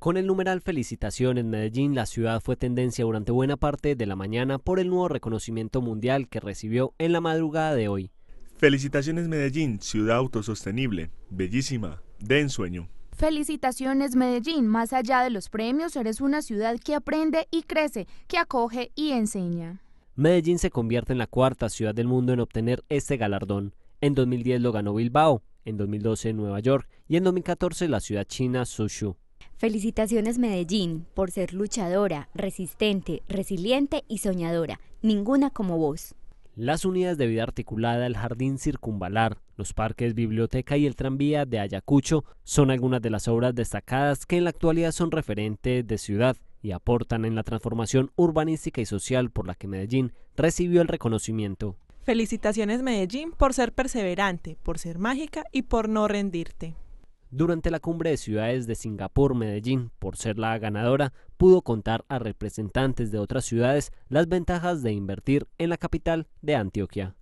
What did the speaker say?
Con el numeral Felicitaciones en Medellín, la ciudad fue tendencia durante buena parte de la mañana por el nuevo reconocimiento mundial que recibió en la madrugada de hoy. Felicitaciones Medellín, ciudad autosostenible, bellísima, de ensueño. Felicitaciones Medellín, más allá de los premios, eres una ciudad que aprende y crece, que acoge y enseña. Medellín se convierte en la cuarta ciudad del mundo en obtener este galardón. En 2010 lo ganó Bilbao, en 2012 Nueva York y en 2014 la ciudad china Suzhou. Felicitaciones Medellín por ser luchadora, resistente, resiliente y soñadora, ninguna como vos. Las unidades de vida articulada, el jardín circunvalar, los parques, biblioteca y el tranvía de Ayacucho son algunas de las obras destacadas que en la actualidad son referentes de ciudad y aportan en la transformación urbanística y social por la que Medellín recibió el reconocimiento. Felicitaciones Medellín por ser perseverante, por ser mágica y por no rendirte. Durante la cumbre de ciudades de Singapur, Medellín, por ser la ganadora, pudo contar a representantes de otras ciudades las ventajas de invertir en la capital de Antioquia.